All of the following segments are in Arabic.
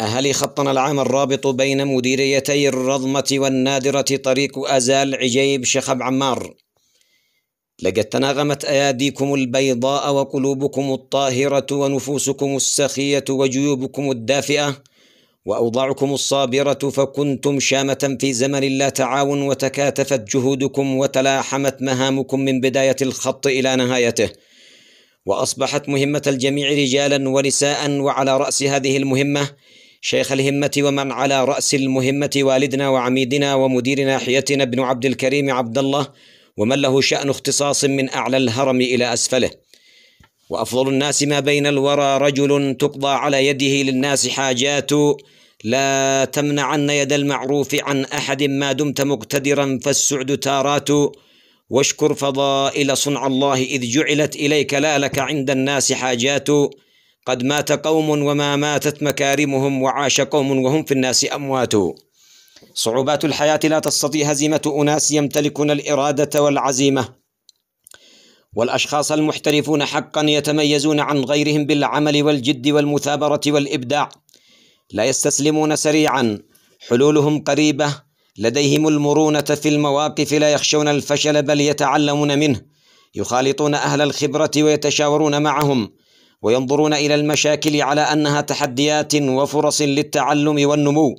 أهل خطنا العام الرابط بين مديريتي الرضمة والنادرة طريق أزال عجيب شخب عمار لقد تناغمت أياديكم البيضاء وقلوبكم الطاهرة ونفوسكم السخية وجيوبكم الدافئة وأوضاعكم الصابرة فكنتم شامة في زمن لا تعاون وتكاتفت جهودكم وتلاحمت مهامكم من بداية الخط إلى نهايته وأصبحت مهمة الجميع رجالا ونساء وعلى رأس هذه المهمة شيخ الهمة ومن على رأس المهمة والدنا وعميدنا ومدير ناحيتنا ابن عبد الكريم عبد الله ومن له شأن اختصاص من أعلى الهرم إلى أسفله وأفضل الناس ما بين الورى رجل تقضى على يده للناس حاجات لا تمنعن يد المعروف عن أحد ما دمت مقتدرا فالسعد تارات واشكر فضائل صنع الله إذ جعلت إليك لا لك عند الناس حاجات قد مات قوم وما ماتت مكارمهم وعاش قوم وهم في الناس أموات صعوبات الحياة لا تستطيع هزيمة أناس يمتلكون الإرادة والعزيمة والأشخاص المحترفون حقا يتميزون عن غيرهم بالعمل والجد والمثابرة والإبداع لا يستسلمون سريعا حلولهم قريبة لديهم المرونة في المواقف لا يخشون الفشل بل يتعلمون منه يخالطون أهل الخبرة ويتشاورون معهم وينظرون إلى المشاكل على أنها تحديات وفرص للتعلم والنمو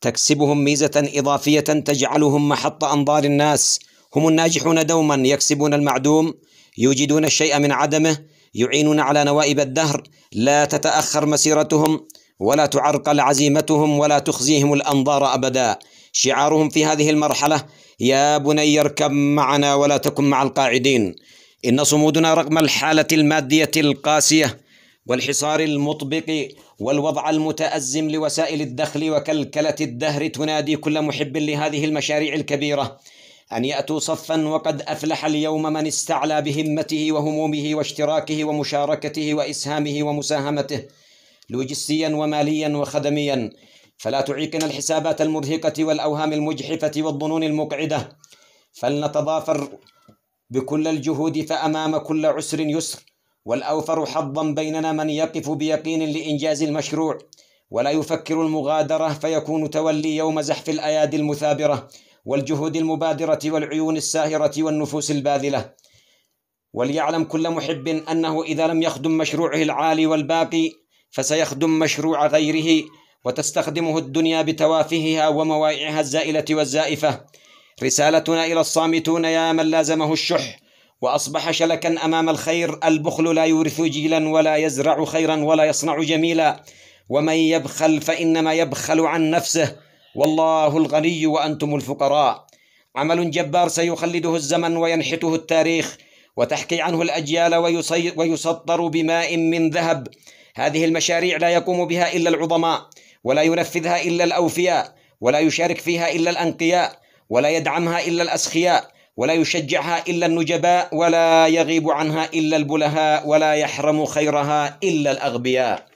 تكسبهم ميزة إضافية تجعلهم محط أنظار الناس هم الناجحون دوما يكسبون المعدوم يوجدون الشيء من عدمه يعينون على نوائب الدهر لا تتأخر مسيرتهم ولا تعرقل عزيمتهم ولا تخزيهم الأنظار أبدا شعارهم في هذه المرحلة يا بني اركب معنا ولا تكن مع القاعدين إن صمودنا رغم الحالة المادية القاسية والحصار المطبق والوضع المتأزم لوسائل الدخل وكلكلة الدهر تنادي كل محب لهذه المشاريع الكبيرة أن يأتوا صفا وقد أفلح اليوم من استعلى بهمته وهمومه واشتراكه ومشاركته وإسهامه ومساهمته لوجستيا وماليا وخدميا فلا تعيقنا الحسابات المرهقة والأوهام المجحفة والظنون المقعدة فلنتضافر بكل الجهود فأمام كل عسر يسر والأوفر حظا بيننا من يقف بيقين لإنجاز المشروع ولا يفكر المغادرة فيكون تولي يوم زحف الأيادي المثابرة والجهود المبادرة والعيون الساهرة والنفوس الباذلة وليعلم كل محب أنه إذا لم يخدم مشروعه العالي والباقي فسيخدم مشروع غيره وتستخدمه الدنيا بتوافهها وموائعها الزائلة والزائفة رسالتنا إلى الصامتون يا من لازمه الشح وأصبح شلكا أمام الخير البخل لا يورث جيلا ولا يزرع خيرا ولا يصنع جميلا ومن يبخل فإنما يبخل عن نفسه والله الغني وأنتم الفقراء عمل جبار سيخلده الزمن وينحته التاريخ وتحكي عنه الأجيال ويسطر بماء من ذهب هذه المشاريع لا يقوم بها إلا العظماء ولا ينفذها إلا الأوفياء ولا يشارك فيها إلا الأنقياء ولا يدعمها إلا الأسخياء ولا يشجعها إلا النجباء ولا يغيب عنها إلا البلهاء ولا يحرم خيرها إلا الأغبياء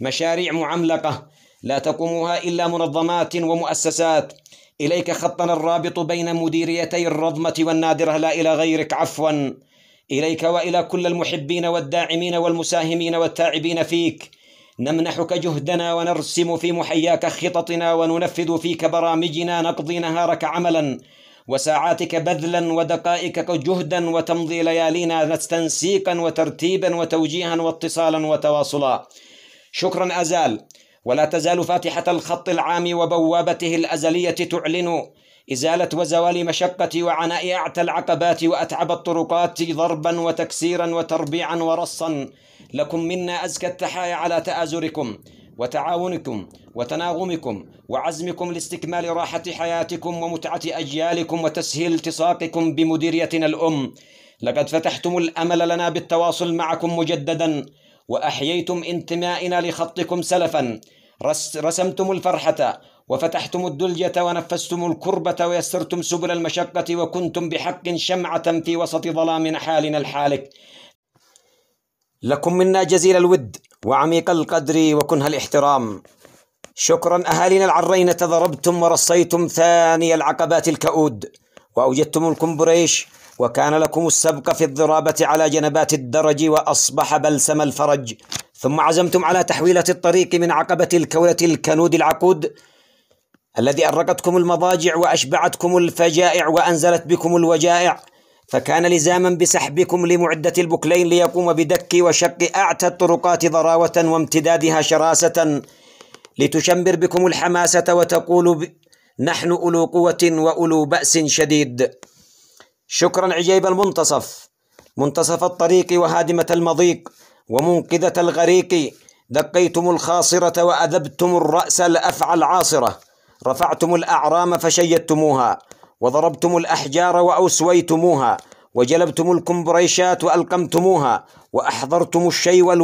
مشاريع معملقة لا تقومها إلا منظمات ومؤسسات إليك خطنا الرابط بين مديريتي الرضمة والنادرة لا إلى غيرك عفوا إليك وإلى كل المحبين والداعمين والمساهمين والتاعبين فيك نمنحك جهدنا ونرسم في محياك خططنا وننفذ فيك برامجنا نقضي نهارك عملا وساعاتك بذلا ودقائقك جهدا وتمضي ليالينا تنسيقا وترتيبا وتوجيها واتصالا وتواصلا شكرا أزال ولا تزال فاتحة الخط العام وبوابته الأزلية تعلن إزالة وزوال مشقة وعناء أعتى العقبات وأتعب الطرقات ضربا وتكسيرا وتربيعا ورصا لكم منا أزكى التحايا على تآزركم وتعاونكم وتناغمكم وعزمكم لاستكمال راحة حياتكم ومتعة أجيالكم وتسهيل التصاقكم بمديريتنا الأم لقد فتحتم الأمل لنا بالتواصل معكم مجددا وأحييتم انتمائنا لخطكم سلفا رسمتم الفرحة وفتحتم الدلجة ونفستم الكربة ويسرتم سبل المشقة وكنتم بحق شمعة في وسط ظلام حالنا الحالك لكم منا جزيل الود وعميق القدر وكنه الاحترام شكرا أهالينا العرينة ضربتم ورصيتم ثاني العقبات الكؤود وأوجدتم الكمبريش وكان لكم السبق في الضرابة على جنبات الدرج وأصبح بلسم الفرج ثم عزمتم على تحويلة الطريق من عقبة الكولة الكنود العقود الذي أرقتكم المضاجع وأشبعتكم الفجائع وأنزلت بكم الوجائع فكان لزاما بسحبكم لمعدة البكلين ليقوم بدك وشق أعتى الطرقات ضراوة وامتدادها شراسة لتشمر بكم الحماسة وتقول ب... نحن أولو قوة وأولو بأس شديد شكرا عجيب المنتصف منتصف الطريق وهادمة المضيق ومنقذة الغريق دقيتم الخاصرة وأذبتم الرأس الأفعى العاصرة رفعتم الأعرام فشيدتموها وضربتم الأحجار وأوسويتموها وجلبتم الكمبريشات وألقمتموها وأحضرتم الشيول